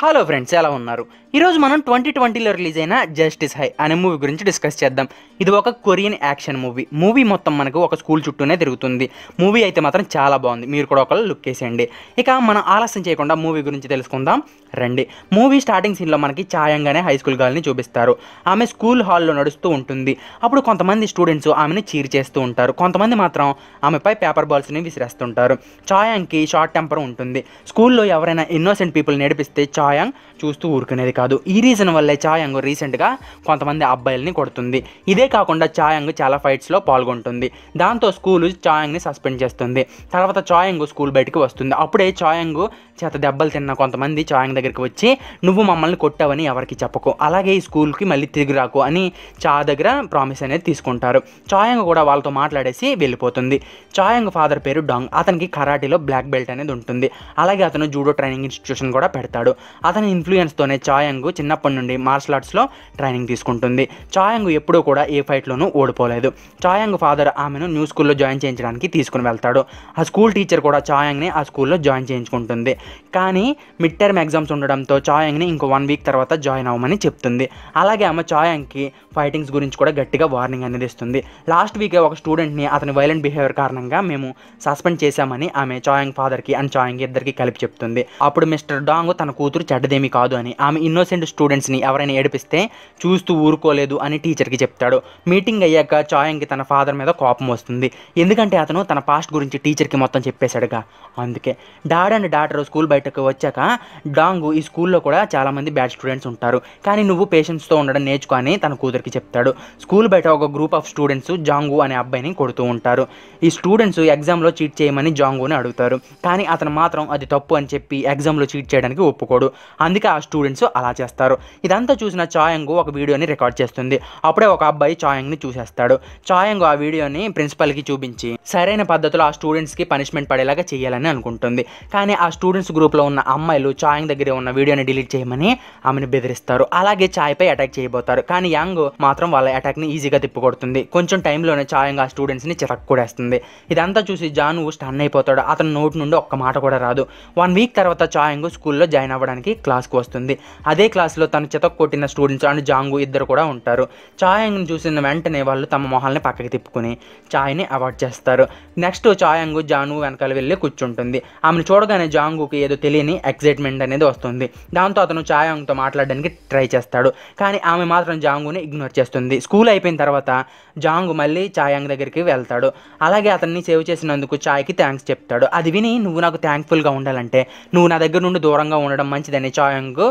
hello friends ఎలా ఉన్నారు ఈరోజు మనం ట్వంటీ ట్వంటీలో రిలీజ్ అయిన జస్టిస్ హై అనే మూవీ గురించి డిస్కస్ చేద్దాం ఇది ఒక కొరియన్ యాక్షన్ మూవీ మూవీ మొత్తం మనకు ఒక స్కూల్ చుట్టూనే తిరుగుతుంది మూవీ అయితే మాత్రం చాలా బాగుంది మీరు కూడా ఒకళ్ళు లుక్ వేసేయండి ఇక మనం ఆలస్యం చేయకుండా మూవీ గురించి తెలుసుకుందాం రండి మూవీ స్టార్టింగ్ సీన్లో మనకి ఛాయంగానే హై స్కూల్ గర్ల్ని చూపిస్తారు ఆమె స్కూల్ హాల్లో నడుస్తూ ఉంటుంది అప్పుడు కొంతమంది స్టూడెంట్స్ ఆమెని చీర్ చేస్తూ ఉంటారు కొంతమంది మాత్రం ఆమెపై పేపర్ బాల్స్ని విసిరేస్తుంటారు ఛాయాంగ్కి షార్ట్ టెంపర్ ఉంటుంది స్కూల్లో ఎవరైనా ఇన్నోసెంట్ పీపుల్ నేర్పిస్తే ఛాయాంగ్ చూస్తూ ఊరుకునేది కాదు ఈ రీజన్ వల్లే ఛాయాంగ్ రీసెంట్గా కొంతమంది అబ్బాయిల్ని కొడుతుంది ఇదే కాకుండా ఛాయాంగ్ చాలా ఫైట్స్లో పాల్గొంటుంది దాంతో స్కూలు ఛాయాంగ్ని సస్పెండ్ చేస్తుంది తర్వాత ఛాయాంగ్ స్కూల్ బయటికి వస్తుంది అప్పుడే ఛాయాంగ్ చేత దెబ్బలు తిన్న కొంతమంది చాయింగ్ దగ్గరికి వచ్చి నువ్వు మమ్మల్ని కొట్టావని ఎవరికి చెప్పకు అలాగే ఈ స్కూల్కి మళ్ళీ తిరిగి రాకు అని చా దగ్గర ప్రామిస్ అనేది తీసుకుంటారు చాయంగ్ కూడా వాళ్ళతో మాట్లాడేసి వెళ్ళిపోతుంది చాయంగ్ ఫాదర్ పేరు డాంగ్ అతనికి కరాటీలో బ్లాక్ బెల్ట్ అనేది ఉంటుంది అలాగే అతను జూడో ట్రైనింగ్ ఇన్స్టిట్యూషన్ కూడా పెడతాడు అతని ఇన్ఫ్లుయెన్స్తోనే చాయంగ్ చిన్నప్పటి నుండి మార్షల్ ఆర్ట్స్లో ట్రైనింగ్ తీసుకుంటుంది చాయంగ్ ఎప్పుడూ కూడా ఏ ఫైట్లోనూ ఓడిపోలేదు చాయంగ్ ఫాదర్ ఆమెను న్యూ స్కూల్లో జాయిన్ చేయించడానికి తీసుకుని వెళ్తాడు ఆ స్కూల్ టీచర్ కూడా చాయంగ్ని ఆ స్కూల్లో జాయిన్ చేయించుకుంటుంది కానీ మిడ్ టర్మ్ ఎగ్జామ్స్ ఉండడంతో చాయాంగ్ని ఇంకో వన్ వీక్ తర్వాత జాయిన్ అవ్వమని చెప్తుంది అలాగే ఆమె చాయాంగ్కి ఫైటింగ్స్ గురించి కూడా గట్టిగా వార్నింగ్ అనేది ఇస్తుంది లాస్ట్ వీకే ఒక స్టూడెంట్ని అతని వైలెంట్ బిహేవియర్ కారణంగా మేము సస్పెండ్ చేశామని ఆమె చాయాంగ్ ఫాదర్కి అండ్ చాయాంగ్ ఇద్దరికి కలిపి చెప్తుంది అప్పుడు మిస్టర్ డాంగ్ తన కూతురు చెడ్డదేమీ కాదు అని ఆమె ఇన్నోసెంట్ స్టూడెంట్స్ని ఎవరైనా ఏడిపిస్తే చూస్తూ ఊరుకోలేదు అని టీచర్కి చెప్తాడు మీటింగ్ అయ్యాక చాయాంగ్కి తన ఫాదర్ మీద కోపం వస్తుంది ఎందుకంటే అతను తన పాస్ట్ గురించి టీచర్కి మొత్తం చెప్పేశాడుగా అందుకే డాడ్ అండ్ డాటర్ స్కూల్ బయటకు వచ్చాక డాంగు ఈ స్కూల్లో కూడా చాలామంది బ్యాడ్ స్టూడెంట్స్ ఉంటారు కానీ నువ్వు పేషెంట్స్తో ఉండడం నేర్చుకో అని తన కూతురికి చెప్తాడు స్కూల్ బయట ఒక గ్రూప్ ఆఫ్ స్టూడెంట్స్ జాంగు అనే అబ్బాయిని కొడుతూ ఉంటారు ఈ స్టూడెంట్స్ ఎగ్జామ్లో చీట్ చేయమని జాంగుని అడుగుతారు కానీ అతను మాత్రం అది తప్పు అని చెప్పి ఎగ్జామ్లో చీట్ చేయడానికి ఒప్పుకోడు అందుకే ఆ స్టూడెంట్స్ అలా చేస్తారు ఇదంతా చూసిన చాయంగు ఒక వీడియోని రికార్డ్ చేస్తుంది అప్పుడే ఒక అబ్బాయి చాయంగ్ని చూసేస్తాడు చాయంగు ఆ వీడియోని ప్రిన్సిపల్కి చూపించి సరైన పద్ధతిలో ఆ స్టూడెంట్స్కి పనిష్మెంట్ పడేలాగా చేయాలని అనుకుంటుంది కానీ ఆ స్టూడెంట్స్ ఫ్రెండ్స్ గ్రూప్లో ఉన్న అమ్మాయిలు చాయింగ్ దగ్గరే ఉన్న వీడియోని డిలీట్ చేయమని ఆమెను బెదిరిస్తారు అలాగే చాయ్పై అటాక్ చేయబోతారు కానీ యాంగ్ మాత్రం వాళ్ళ అటాక్ని ఈజీగా తిప్పుకొడుతుంది కొంచెం టైంలోనే చాయంగ్ ఆ స్టూడెంట్స్ని చిరక్కుడేస్తుంది ఇదంతా చూసి జాను స్టన్ అయిపోతాడు అతని నోటి నుండి ఒక్క మాట కూడా రాదు వన్ వీక్ తర్వాత చాయంగ్ స్కూల్లో జాయిన్ అవ్వడానికి క్లాస్కి వస్తుంది అదే క్లాస్లో తను చితక్ కొట్టిన స్టూడెంట్స్ అండ్ జాంగు ఇద్దరు కూడా ఉంటారు చాయంగ్ని చూసిన వెంటనే వాళ్ళు తమ మొహాల్ని పక్కకి తిప్పుకుని చాయ్ని అవాయిడ్ చేస్తారు నెక్స్ట్ చాయంగ్ జాను వెనకాల వెళ్ళి కూర్చుంటుంది ఆమెను చూడగానే జాంగుకి అతనికి ఏదో తెలియని ఎక్సైట్మెంట్ అనేది వస్తుంది దాంతో అతను జాయాంగ్తో మాట్లాడడానికి ట్రై చేస్తాడు కానీ ఆమె మాత్రం జాంగుని ఇగ్నోర్ చేస్తుంది స్కూల్ అయిపోయిన తర్వాత జాంగ్ మళ్ళీ చాయాంగ్ దగ్గరికి వెళ్తాడు అలాగే అతన్ని సేవ్ చేసినందుకు చాయ్కి థ్యాంక్స్ చెప్తాడు అది విని నువ్వు నాకు థ్యాంక్ఫుల్గా ఉండాలంటే నువ్వు నా దగ్గర నుండి దూరంగా ఉండడం మంచిదని చాయాంగ్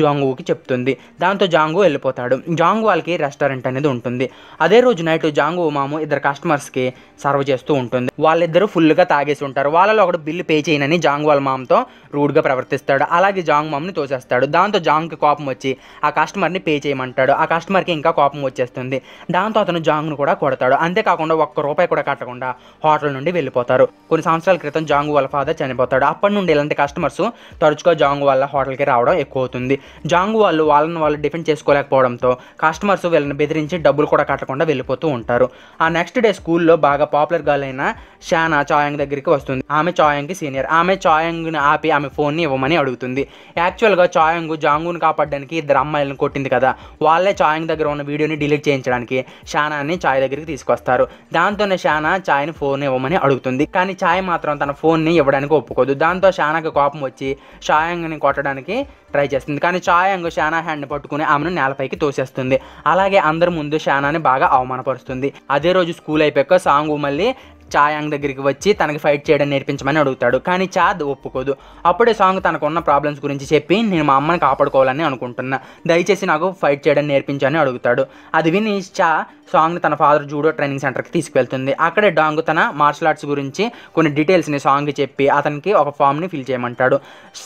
జాంగుకి చెప్తుంది దాంతో జాంగు వెళ్ళిపోతాడు జాంగు వాళ్ళకి రెస్టారెంట్ అనేది ఉంటుంది అదే రోజు నైట్ జాంగు మాము ఇద్దరు కస్టమర్స్కి సర్వ్ చేస్తూ ఉంటుంది వాళ్ళిద్దరూ ఫుల్గా తాగేసి ఉంటారు వాళ్ళలో ఒకడు బిల్లు పే చేయనని జాంగు వాళ్ళ మామతో రూడ్గా ప్రవర్తిస్తాడు అలాగే జాంగ్ మామ్ని తోసేస్తాడు దాంతో జాంగ్కి కోపం వచ్చి ఆ కస్టమర్ని పే చేయమంటాడు ఆ కస్టమర్కి ఇంకా కోపం వచ్చేస్తుంది దాంతో అతను జాంగ్ను కూడా కొడతాడు అంతేకాకుండా ఒక్క రూపాయి కూడా కట్టకుండా హోటల్ నుండి వెళ్ళిపోతారు కొన్ని సంవత్సరాల క్రితం జాంగ్ వాళ్ళ ఫాదర్ చనిపోతాడు అప్పటి నుండి ఇలాంటి కస్టమర్స్ తరచుగా జాంగ్ వాళ్ళ హోటల్కి రావడం ఎక్కువ అవుతుంది జాంగ్ వాళ్ళు వాళ్ళని వాళ్ళు డిఫెండ్ చేసుకోలేకపోవడంతో కస్టమర్స్ వీళ్ళని బెదిరించి డబ్బులు కూడా కట్టకుండా వెళ్ళిపోతూ ఉంటారు ఆ నెక్స్ట్ డే స్కూల్లో బాగా పాపులర్ గర్ల్ అయిన షానా చాయంగ్ దగ్గరికి వస్తుంది ఆమె చాయంగ్కి సీనియర్ ఆమె చాయంగ్ని ఆ ఆపి ఆమె ఫోన్ని ఇవ్వమని అడుగుతుంది యాక్చువల్గా చాయంగ్ జాంగును కాపాడడానికి ఇద్దరు అమ్మాయిలను కొట్టింది కదా వాళ్ళే చాయంగ్ దగ్గర ఉన్న వీడియోని డిలీట్ చేయించడానికి షానాని చాయ్ దగ్గరికి తీసుకొస్తారు దాంతోనే షానా చాయ్ని ఫోన్ ఇవ్వమని అడుగుతుంది కానీ చాయ్ మాత్రం తన ఫోన్ని ఇవ్వడానికి ఒప్పుకోదు దాంతో షానాకి కోపం వచ్చి షాయంగ్ని కొట్టడానికి ట్రై చేస్తుంది కానీ చాయంగ్ షానా హ్యాండ్ పట్టుకుని ఆమెను నేలపైకి తోసేస్తుంది అలాగే అందరి ముందు షానాని బాగా అవమానపరుస్తుంది అదే రోజు స్కూల్ అయిపోయాక సాంగ్ మళ్ళీ చాయాంగ్ దగ్గరికి వచ్చి తనకి ఫైట్ చేయడం నేర్పించమని అడుగుతాడు కానీ చాద్ ఒప్పుకోదు అప్పుడే సాంగ్ తనకున్న ప్రాబ్లమ్స్ గురించి చెప్పి నేను మా అమ్మని కాపాడుకోవాలని అనుకుంటున్నా దయచేసి నాకు ఫైట్ చేయడం నేర్పించని అడుగుతాడు అది విని చా సాంగ్ని తన ఫాదర్ జూడో ట్రైనింగ్ సెంటర్కి తీసుకువెళ్తుంది అక్కడే డాంగ్ తన మార్షల్ ఆర్ట్స్ గురించి కొన్ని డీటెయిల్స్ని సాంగ్ చెప్పి అతనికి ఒక ఫామ్ని ఫిల్ చేయమంటాడు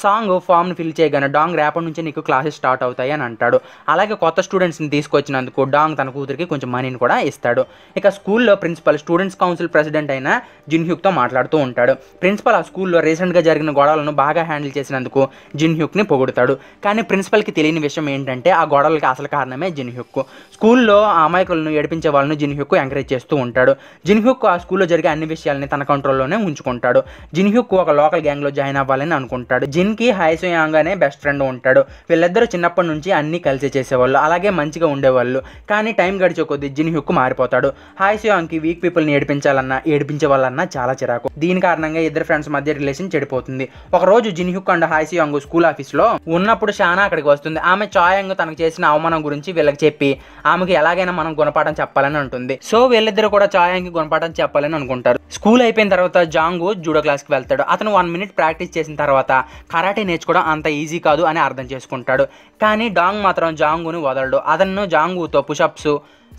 సాంగ్ ఫామ్ని ఫిల్ చేయగానే డాంగ్ రేపటి నుంచి నీకు క్లాసెస్ స్టార్ట్ అవుతాయి అని అంటాడు అలాగే కొత్త స్టూడెంట్స్ని తీసుకొచ్చినందుకు డాంగ్ తన కూతురికి కొంచెం మనీని కూడా ఇస్తాడు ఇక స్కూల్లో ప్రిన్సిపల్ స్టూడెంట్స్ కౌన్సిల్ ప్రెసిడెంట్ అయిన జిన్హ్యూక్తో మాట్లాడుతూ ఉంటాడు ప్రిన్సిపల్ ఆ స్కూల్లో రీసెంట్గా జరిగిన గొడవలను బాగా హ్యాండిల్ చేసినందుకు జిన్హ్యూక్ని పొగుడుతాడు కానీ ప్రిన్సిపల్కి తెలియని విషయం ఏంటంటే ఆ గొడవలకి అసలు కారణమే జిన్హ్యూక్ స్కూల్లో ఆ అమాయకులను ఏడిపించే వాళ్ళను జిన్హ్యూక్ ఎంకరేజ్ చేస్తూ ఉంటాడు జిన్హ్యూక్ ఆ స్కూల్లో జరిగే అన్ని విషయాలని తన కంట్రోల్లోనే ఉంచుకుంటాడు జిన్హ్యూక్ ఒక లోకల్ గ్యాంగ్లో జాయిన్ అవ్వాలని అనుకుంటాడు జిన్కి హైసు యాంగ్ అనే బెస్ట్ ఫ్రెండ్ ఉంటాడు వీళ్ళిద్దరూ చిన్నప్పటి నుంచి అన్ని కలిసి చేసేవాళ్ళు అలాగే మంచిగా ఉండేవాళ్ళు కానీ టైం గడిచే కొద్దీ జిన్హ్యూక్ మారిపోతాడు హాయ్ యాంగ్కి వీక్ పీపుల్ని ఏడిపించాలన్నా ఏడిపి నేర్పించే వాళ్ళన్న చాలా చిరాకు దీని కారణంగా ఇద్దరు ఫ్రెండ్స్ మధ్య రిలేషన్ చెడిపోతుంది ఒక రోజు జిన్హుక్ అండ్ హాయిసి యంగ్ స్కూల్ లో ఉన్నప్పుడు షానా అక్కడికి వస్తుంది ఆమె చాయంగ్ తనకు చేసిన అవమానం గురించి వీళ్ళకి చెప్పి ఆమెకి ఎలాగైనా మనం గుణపాఠం చెప్పాలని అంటుంది సో వీళ్ళిద్దరు కూడా చాయాంగ్ గుణపాఠం చెప్పాలని అనుకుంటారు స్కూల్ అయిపోయిన తర్వాత జాంగు జూడో క్లాస్కి వెళ్తాడు అతను వన్ మినిట్ ప్రాక్టీస్ చేసిన తర్వాత కరాటే నేర్చుకోవడం అంత ఈజీ కాదు అని అర్థం చేసుకుంటాడు కానీ డాంగ్ మాత్రం జాంగుని వదలడు అతను జాంగుతో పుషప్స్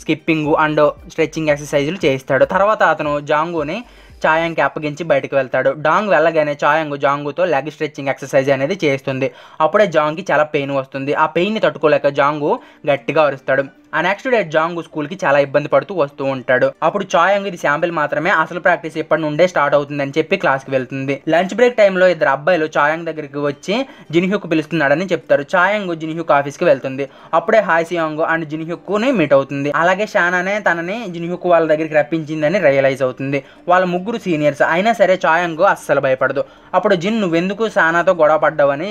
స్కిప్పింగ్ అండ్ స్ట్రెచ్చింగ్ ఎక్సర్సైజులు చేయిస్తాడు తర్వాత అతను జాంగుని చాయాంగ్కి అప్పగించి బయటకు వెళ్తాడు డాంగ్ వెళ్ళగానే చాయాంగ్ జాంగుతో లెగ్ స్ట్రెచ్చింగ్ ఎక్సర్సైజ్ అనేది చేస్తుంది అప్పుడే జాంగ్కి చాలా పెయిన్ వస్తుంది ఆ పెయిన్ని తట్టుకోలేక జాంగు గట్టిగా అరుస్తాడు ఆ నెక్స్ట్ డే జాంగ్ స్కూల్ కి చాలా ఇబ్బంది పడుతూ వస్తూ ఉంటాడు అప్పుడు చాయంగ్ ఇది శాంపిల్ మాత్రమే అసలు ప్రాక్టీస్ ఇప్పటి నుండే స్టార్ట్ అవుతుంది అని చెప్పి క్లాస్కి వెళ్తుంది లంచ్ బ్రేక్ టైంలో ఇద్దరు అబ్బాయిలు చాయంగ్ దగ్గరికి వచ్చి జిన్హ్యూక్ పిలుస్తున్నాడని చెప్తారు చాయంగ్ జిన్హ్యూక్ ఆఫీస్కి వెళ్తుంది అప్పుడే హాయ్ సియాంగ్ అండ్ ని మీట్ అవుతుంది అలాగే షానానే తనని జిన్హ్యూక్ వాళ్ళ దగ్గరికి రప్పించిందని రియలైజ్ అవుతుంది వాళ్ళ ముగ్గురు సీనియర్స్ అయినా సరే చాయంగ్ అస్సలు భయపడదు అప్పుడు జిన్ నువ్వెందుకు సానాతో గొడవ పడ్డావని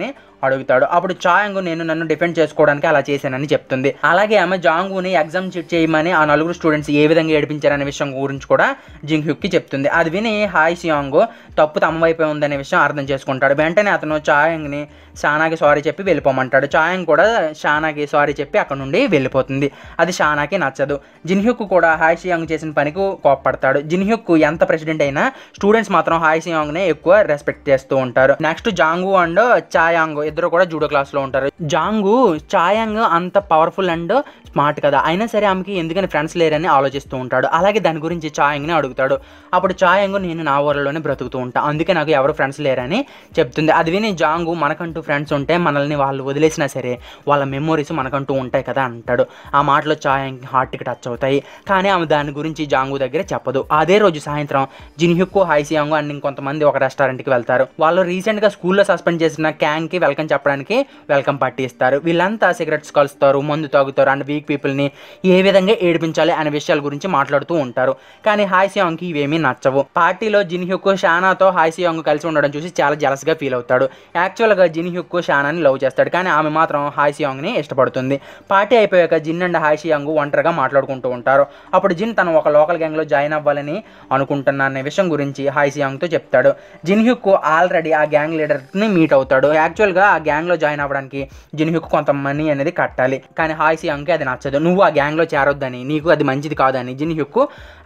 ని అడుగుతాడు అప్పుడు చాయంగు నేను నన్ను డిఫెండ్ చేసుకోవడానికి అలా చేశానని చెప్తుంది అలాగే ఆమె జాంగుని ఎగ్జామ్ చిట్ చేయమని ఆ నలుగురు స్టూడెంట్స్ ఏ విధంగా ఏడిపించారనే విషయం గురించి కూడా జింగ్ హ్యూక్కి చెప్తుంది అది విని హాయ్ సియాంగ్ తప్పు తమ వైపే ఉందనే విషయం అర్థం చేసుకుంటాడు వెంటనే అతను చాయంగ్ని షానాకి సారీ చెప్పి వెళ్ళిపోమంటాడు చాయంగ్ కూడా షానాకి సారీ చెప్పి అక్కడ నుండి వెళ్ళిపోతుంది అది షానాకి నచ్చదు జిన్హ్యుక్ కూడా హాయ్ సియాంగ్ చేసిన పనికి కోప్పడతాడు జిన్హ్యుక్ ఎంత ప్రెసిడెంట్ అయినా స్టూడెంట్స్ మాత్రం హాయ్ హాయ్షియాంగ్నే ఎక్కువ రెస్పెక్ట్ చేస్తూ ఉంటారు నెక్స్ట్ జాంగు అండ్ చాయాంగ్ ఇద్దరు కూడా జూడో క్లాస్లో ఉంటారు జాంగు చాయాంగ్ అంత పవర్ఫుల్ అండ్ స్మార్ట్ కదా అయినా సరే ఆమెకి ఎందుకని ఫ్రెండ్స్ లేరని ఆలోచిస్తూ ఉంటాడు అలాగే దాని గురించి చాయంగ్ని అడుగుతాడు అప్పుడు చాయంగ్ నేను నా ఊరిలోనే బ్రతుకుతూ ఉంటా అందుకే నాకు ఎవరు ఫ్రెండ్స్ లేరని చెప్తుంది అది విని జాంగు మనకంటూ ఫ్రెండ్స్ ఉంటే మనల్ని వాళ్ళు వదిలేసినా సరే వాళ్ళ మెమొరీస్ మనకంటూ ఉంటాయి కదా అంటాడు ఆ మాటలో హార్ట్ హార్ట్కి టచ్ అవుతాయి కానీ ఆమె దాని గురించి జాంగు దగ్గర చెప్పదు అదే రోజు సాయంత్రం జిన్హుక్కు హైసియాంగు అండ్ ఇంకొంతమంది ఒక రెస్టారెంట్కి వెళ్తారు వాళ్ళు రీసెంట్గా స్కూల్లో సస్పెండ్ చేసిన క్యాంగ్కి వెల్కమ్ చెప్పడానికి వెల్కమ్ పార్టీ ఇస్తారు వీళ్ళంతా సిగరెట్స్ కలుస్తారు మందు తాగుతారు అండ్ వీక్ పీపుల్ని ఏ విధంగా ఏడిపించాలి అనే విషయాల గురించి మాట్లాడుతూ ఉంటారు కానీ హాయ్ కి ఇవేమీ నచ్చవు పార్టీలో జిన్హ్యుకు షానా షానాతో హాయిసి యంగ్ కలిసి ఉండడం చూసి చాలా జలస్గా ఫీల్ అవుతాడు యాక్చువల్గా జిన్ హ్యుక్కు షానాని లవ్ చేస్తాడు కానీ ఆమె మాత్రం హాయిసి యంగ్ని ఇష్టపడుతుంది పార్టీ అయిపోయాక జిన్ అండ్ హాయిసి యంగ్ ఒంటరిగా మాట్లాడుకుంటూ ఉంటారు అప్పుడు జిన్ తను ఒక లోకల్ గ్యాంగ్లో జాయిన్ అవ్వాలని అనుకుంటున్నా అనే విషయం గురించి హాయిసి యంగ్తో చెప్తాడు జిన్ హ్యుక్కు ఆల్రెడీ ఆ గ్యాంగ్ లీడర్ని మీట్ అవుతాడు యాక్చువల్గా ఆ గ్యాంగ్లో జాయిన్ అవ్వడానికి జిన్ హ్యుక్ కొంత మనీ అనేది కట్టాలి కానీ హాయిసి యంగ్కి అది నచ్చదు నువ్వు ఆ గ్యాంగ్లో చేరొద్దని నీకు అది మంచిది కాదని జిన్ హ్యుక్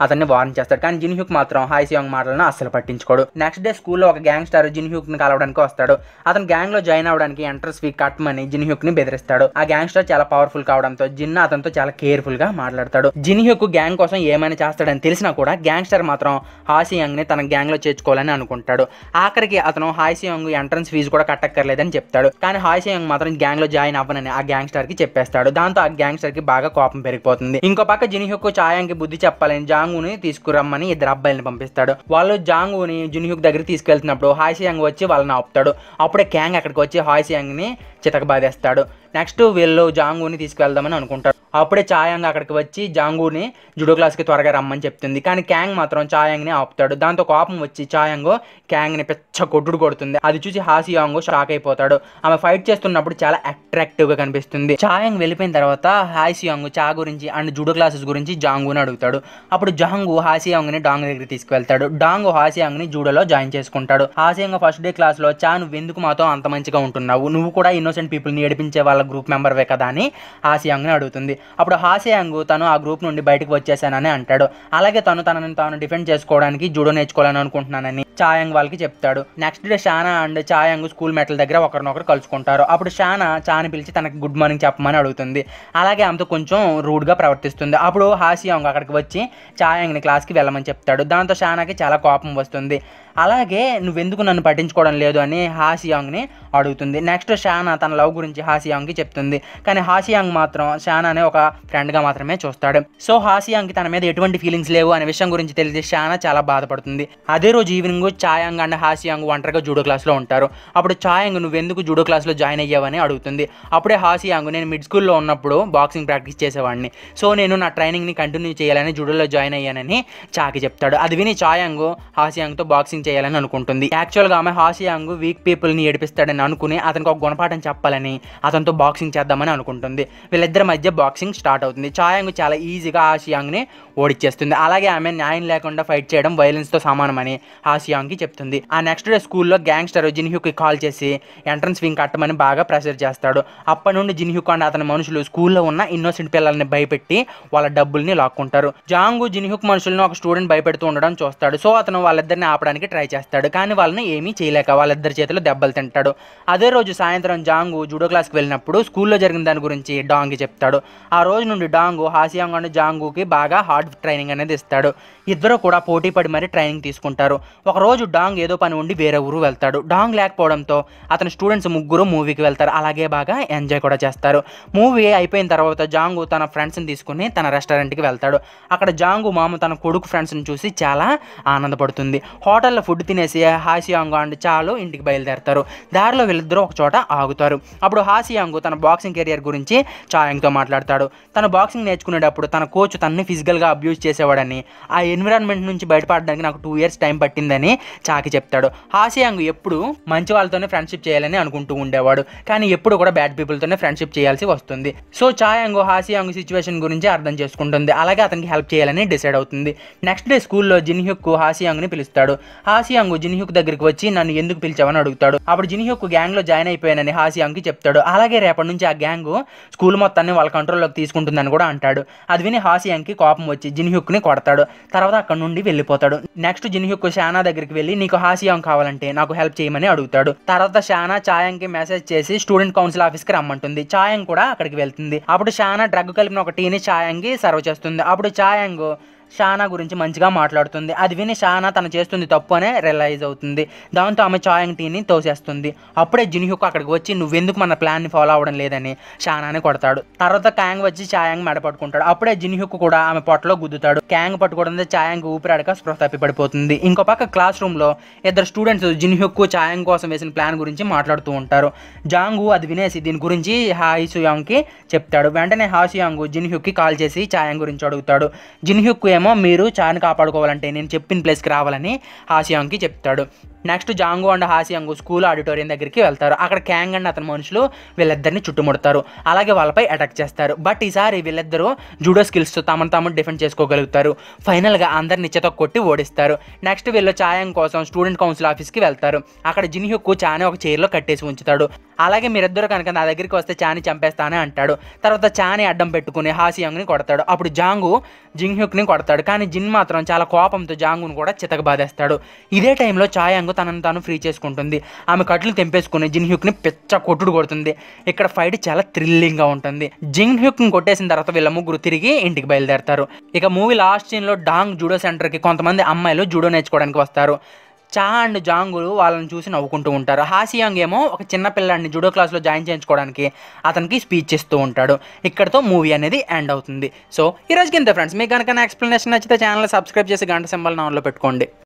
అతన్ని వార్న్ చేస్తాడు కానీ జిన్ హ్యుక్ మాత్రం హాయిసియాంగ్ మాటలను అస్సలు పట్టించుకోడు నెక్స్ట్ డే స్కూల్లో ఒక గ్యాంగ్స్టర్ జిన్ ని కలవడానికి వస్తాడు అతను గ్యాంగ్లో జాయిన్ అవడానికి ఎంట్రన్స్ ఫీ కట్టమని జిన్ ని బెదిరిస్తాడు ఆ గ్యాంగ్స్టర్ చాలా పవర్ఫుల్ కావడంతో జిన్ అతనితో చాలా కేర్ఫుల్గా మాట్లాడతాడు జిన్ హ్యూక్ గ్యాంగ్ కోసం ఏమైనా చేస్తాడని తెలిసినా కూడా గ్యాంగ్స్టర్ మాత్రం ని తన గ్యాంగ్లో చేర్చుకోవాలని అనుకుంటాడు ఆఖరికి అతను హాయిసియంగ్ ఎంట్రన్స్ ఫీజు కూడా కట్టక్కర్లేదని చెప్తాడు కానీ హాయిసియంగ్ మాత్రం గ్యాంగ్లో జాయిన్ అవ్వనని ఆ కి చెప్పేస్తాడు దాంతో ఆ కి బాగా కోపం పెరిగిపోతుంది ఇంకో పక్క జినిహ్యుకు ఛాయాంగ్కి బుద్ధి చెప్పాలని జాంగుని తీసుకురమ్మని ఇద్దరు అబ్బాయిని పంపిస్తాడు వాళ్ళు జాంగుని జిన్ న్యూక్ దగ్గర తీసుకెళ్తున్నప్పుడు హాయ్సియాంగ్ వచ్చి వాళ్ళని ఆపుతాడు అప్పుడే క్యాంగ్ అక్కడికి వచ్చి చితక చితకబాదేస్తాడు నెక్స్ట్ వీళ్ళు జాంగుని తీసుకెళ్దామని అనుకుంటారు అప్పుడే చాయాంగ్ అక్కడికి వచ్చి జాంగూని జుడో క్లాస్కి త్వరగా రమ్మని చెప్తుంది కానీ క్యాంగ్ మాత్రం చాయాంగ్ని ఆపుతాడు దాంతో కోపం వచ్చి చాయాంగ్ క్యాంగ్ని పెచ్చ కొట్టుడు కొడుతుంది అది చూసి హాసియాంగ్ షాక్ అయిపోతాడు ఆమె ఫైట్ చేస్తున్నప్పుడు చాలా అట్రాక్టివ్గా కనిపిస్తుంది చాయాంగ్ వెళ్ళిపోయిన తర్వాత హాసియాంగ్ చా గురించి అండ్ జుడో క్లాసెస్ గురించి జాంగుని అడుగుతాడు అప్పుడు జాంగు హాసియాంగ్ని డాంగ్ దగ్గర తీసుకువెళ్తాడు డాంగ్ హాసియాంగ్ని జూడోలో జాయిన్ చేసుకుంటాడు హాసియాంగ్ ఫస్ట్ డే క్లాస్లో చా నువ్వు ఎందుకు మాతో అంత మంచిగా ఉంటున్నావు నువ్వు కూడా ఇన్నోసెంట్ పీపుల్ని ఏడిపించే వాళ్ళ గ్రూప్ మెంబర్వే కదా అని హాసియాంగ్ని అడుగుతుంది అప్పుడు హాస్యాంగ్ తను ఆ గ్రూప్ నుండి బయటకు వచ్చేసానని అంటాడు అలాగే తను తనని తాను డిఫెండ్ చేసుకోవడానికి జూడో నేర్చుకోవాలని అనుకుంటున్నానని చాయాంగ్ వాళ్ళకి చెప్తాడు నెక్స్ట్ డే షానా అండ్ చాయాంగ్ స్కూల్ మెట్ల దగ్గర ఒకరినొకరు కలుసుకుంటారు అప్పుడు షానా చాని పిలిచి తనకి గుడ్ మార్నింగ్ చెప్పమని అడుగుతుంది అలాగే ఆమెతో కొంచెం రూడ్గా ప్రవర్తిస్తుంది అప్పుడు హాసియాంగ్ అక్కడికి వచ్చి చాయాంగ్ని క్లాస్కి వెళ్ళమని చెప్తాడు దాంతో షానాకి చాలా కోపం వస్తుంది అలాగే నువ్వెందుకు నన్ను పట్టించుకోవడం లేదు అని హాసియాంగ్ని అడుగుతుంది నెక్స్ట్ షానా తన లవ్ గురించి హాసియాంగ్కి చెప్తుంది కానీ హాసియాంగ్ మాత్రం అనే ఒక ఫ్రెండ్గా మాత్రమే చూస్తాడు సో హాసియాంగ్కి తన మీద ఎటువంటి ఫీలింగ్స్ లేవు అనే విషయం గురించి తెలిసి షానా చాలా బాధపడుతుంది అదే రోజు ఈవినింగ్ ఛాయాంగ్ అండ్ హాసియాంగ్ ఒంటరిగా జూడో క్లాస్లో ఉంటారు అప్పుడు ఛాయాంగ్ నువ్వెందుకు జూడో క్లాస్లో జాయిన్ అయ్యావని అడుగుతుంది అప్పుడే హాసియాంగ్ నేను మిడ్ స్కూల్లో ఉన్నప్పుడు బాక్సింగ్ ప్రాక్టీస్ చేసేవాడిని సో నేను నా ట్రైనింగ్ని కంటిన్యూ చేయాలని జూడోలో జాయిన్ అయ్యానని చాకి చెప్తాడు అది విని ఛాయాంగ్ హాసియాంగ్తో బాక్సింగ్ చేయాలని అనుకుంటుంది యాక్చువల్గా ఆమె హాసియాంగ్ వీక్ పీపుల్ని ఏడిపిస్తాడని అనుకుని అతనికి ఒక గుణపాఠం చెప్పాలని అతనితో బాక్సింగ్ చేద్దామని అనుకుంటుంది వీళ్ళిద్దరి మధ్య బాక్సింగ్ స్టార్ట్ అవుతుంది ఛాయాంగ్ చాలా ఈజీగా ని ఓడిచ్చేస్తుంది అలాగే ఆమె న్యాయం లేకుండా ఫైట్ చేయడం తో సమానమని కి చెప్తుంది ఆ నెక్స్ట్ డే స్కూల్లో గ్యాంగ్స్టర్ జిన్హ్యూకి కాల్ చేసి ఎంట్రన్స్ వింగ్ కట్టమని బాగా ప్రెషర్ చేస్తాడు అప్పటి నుండి జిన్హ్యూక్ అండ్ అతని మనుషులు స్కూల్లో ఉన్న ఇన్నోసెంట్ పిల్లల్ని భయపెట్టి వాళ్ళ డబ్బుల్ని లాక్కుంటారు జాంగు జిన్హ్యూక్ మనుషులను ఒక స్టూడెంట్ భయపెడుతూ ఉండడం చూస్తాడు సో అతను వాళ్ళిద్దరిని ఆపడానికి ట్రై చేస్తాడు కానీ వాళ్ళని ఏమీ చేయలేక వాళ్ళిద్దరి చేతిలో దెబ్బలు తింటాడు అదే రోజు సాయంత్రం జాంగు జూడో క్లాస్కి వెళ్ళినప్పుడు స్కూల్లో జరిగిన దాని గురించి డాంగ్ చెప్తాడు ఆ రోజు నుండి డాంగు హాస్యాంగాను జాంగుకి బాగా హార్డ్ ట్రైనింగ్ అనేది ఇస్తాడు ఇద్దరు కూడా పోటీ పడి మరీ ట్రైనింగ్ తీసుకుంటారు ఒకరోజు డాంగ్ ఏదో పని ఉండి వేరే ఊరు వెళ్తాడు డాంగ్ లేకపోవడంతో అతని స్టూడెంట్స్ ముగ్గురు మూవీకి వెళ్తారు అలాగే బాగా ఎంజాయ్ కూడా చేస్తారు మూవీ అయిపోయిన తర్వాత జాంగు తన ఫ్రెండ్స్ని తీసుకుని తన రెస్టారెంట్కి వెళ్తాడు అక్కడ జాంగు మామ తన కొడుకు ఫ్రెండ్స్ని చూసి చాలా ఆనందపడుతుంది హోటల్లో ఫుడ్ తినేసి హాసియాంగు అండ్ చాలు ఇంటికి బయలుదేరతారు దారిలో వీళ్ళిద్దరూ ఒక చోట ఆగుతారు అప్పుడు హాసియాంగు తన బాక్సింగ్ కెరియర్ గురించి చాయంగ్తో మాట్లాడతాడు తన బాక్సింగ్ నేర్చుకునేటప్పుడు తన కోచ్ తనని ఫిజికల్గా అబ్యూజ్ చేసేవాడని ఆ ఎన్విరాన్మెంట్ నుంచి బయటపడడానికి నాకు టూ ఇయర్స్ టైం పట్టిందని చాకి చెప్తాడు హాసియాంగ్ ఎప్పుడు మంచి వాళ్ళతోనే ఫ్రెండ్షిప్ చేయాలని అనుకుంటూ ఉండేవాడు కానీ ఎప్పుడు కూడా బ్యాడ్ పీపుల్తోనే ఫ్రెండ్షిప్ చేయాల్సి వస్తుంది సో చాయాంగు హాసియాంగు సిచ్యువేషన్ గురించి అర్థం చేసుకుంటుంది అలాగే అతనికి హెల్ప్ చేయాలని డిసైడ్ అవుతుంది నెక్స్ట్ డే స్కూల్లో జిన్హ్యుక్కు హాసియాంగ్ని పిలుస్తాడు ఆ హాసియాంగ్ జిన్హ్యూక్ దగ్గరికి వచ్చి నన్ను ఎందుకు పిలిచావని అడుగుతాడు అప్పుడు జిన్హ్యూక్ గ్యాంగ్ లో జాయిన్ అయిపోయానని హాసియాంగ్ చెప్తాడు అలాగే రేపటి నుంచి ఆ గ్యాంగ్ స్కూల్ మొత్తాన్ని వాళ్ళ కంట్రోల్లోకి తీసుకుంటుందని కూడా అంటాడు అది విని హాసియాంగ్ కి కోపం వచ్చి జిన్హ్యూక్ ని కొడతాడు తర్వాత అక్కడ నుండి వెళ్ళిపోతాడు నెక్స్ట్ జిన్హ్యూక్ షానా దగ్గరికి వెళ్ళి నీకు హాసియాంగ్ కావాలంటే నాకు హెల్ప్ చేయమని అడుగుతాడు తర్వాత షానా చాయాంగ్ కి మెసేజ్ చేసి స్టూడెంట్ కౌన్సిల్ ఆఫీస్ కి రమ్మంటుంది చాయాంగ్ కూడా అక్కడికి వెళ్తుంది అప్పుడు షానా డ్రగ్ కలిపిన ఒక టీని చాయాంగ్ కి సర్వ్ చేస్తుంది అప్పుడు చాయాంగ్ షానా గురించి మంచిగా మాట్లాడుతుంది అది విని షానా తను చేస్తుంది తప్పు అనే రియలైజ్ అవుతుంది దాంతో ఆమె చాయింగ్ టీని తోసేస్తుంది అప్పుడే జిన్హుక్ అక్కడికి వచ్చి నువ్వెందుకు మన ప్లాన్ని ఫాలో అవ్వడం లేదని షానాని కొడతాడు తర్వాత క్యాంగ్ వచ్చి ఛాయాంగ్ మెడ పట్టుకుంటాడు అప్పుడే జిన్హుక్ కూడా ఆమె పొట్టలో గుద్దుతాడు క్యాంగ్ పట్టుకోవడంతో ఛాయాంగ్ ఊపిరాడక స్పృహ తప్పిపడిపోతుంది ఇంకో పక్క క్లాస్ రూమ్లో ఇద్దరు స్టూడెంట్స్ జిన్హుక్ ఛాయాంగ్ కోసం వేసిన ప్లాన్ గురించి మాట్లాడుతూ ఉంటారు జాంగు అది వినేసి దీని గురించి హాయి సుయాంగ్కి చెప్తాడు వెంటనే హాసుయాంగ్ కి కాల్ చేసి ఛాయాంగ్ గురించి అడుగుతాడు జిన్హుక్ ఏమో మీరు చాన్ కాపాడుకోవాలంటే నేను చెప్పిన ప్లేస్కి రావాలని ఆశయంకి చెప్తాడు నెక్స్ట్ జాంగు అండ్ హాసియాంగు స్కూల్ ఆడిటోరియం దగ్గరికి వెళ్తారు అక్కడ క్యాంగ్ అండ్ అతని మనుషులు వీళ్ళిద్దరిని చుట్టుముడతారు అలాగే వాళ్ళపై అటాక్ చేస్తారు బట్ ఈసారి వీళ్ళిద్దరూ జూడో స్కిల్స్తో తమను తాము డిఫెండ్ చేసుకోగలుగుతారు ఫైనల్గా అందరిని నిచ్చతో కొట్టి ఓడిస్తారు నెక్స్ట్ వీళ్ళు ఛాయం కోసం స్టూడెంట్ కౌన్సిల్ ఆఫీస్కి వెళ్తారు అక్కడ జిన్హ్యుక్కు చానే ఒక చైర్లో కట్టేసి ఉంచుతాడు అలాగే మీరిద్దరు కనుక నా దగ్గరికి వస్తే చాని చంపేస్తానే అంటాడు తర్వాత చాని అడ్డం పెట్టుకుని హాసియాంగ్ని కొడతాడు అప్పుడు జాంగు జిన్హ్యుక్ని కొడతాడు కానీ జిన్ మాత్రం చాలా కోపంతో జాంగును కూడా చితకబాదేస్తాడు ఇదే టైంలో ఛాయాంగ్ తనను తాను ఫ్రీ చేసుకుంటుంది ఆమె కట్లు తెంపేసుకుని జిన్ హ్యూక్ని పిచ్చ కొట్టుడు కొడుతుంది ఇక్కడ ఫైట్ చాలా థ్రిల్లింగ్గా ఉంటుంది జిన్ హ్యూక్ని కొట్టేసిన తర్వాత వీళ్ళ ముగ్గురు తిరిగి ఇంటికి బయలుదేరతారు ఇక మూవీ లాస్ట్ సీన్లో డాంగ్ జూడో సెంటర్కి కొంతమంది అమ్మాయిలు జూడో నేర్చుకోవడానికి వస్తారు చా అండ్ జాంగులు వాళ్ళని చూసి నవ్వుకుంటూ ఉంటారు హాసియాంగ్ ఏమో ఒక చిన్న పిల్లాడిని జూడో క్లాస్లో జాయిన్ చేయించుకోవడానికి అతనికి స్పీచ్ ఇస్తూ ఉంటాడు ఇక్కడతో మూవీ అనేది ఎండ్ అవుతుంది సో ఈరోజుకి ఇంత ఫ్రెండ్స్ మీకు కనుక ఎక్స్ప్లెనేషన్ నచ్చితే ఛానల్ సబ్స్క్రైబ్ చేసి గంట సింబల్ నాన్లో పెట్టుకోండి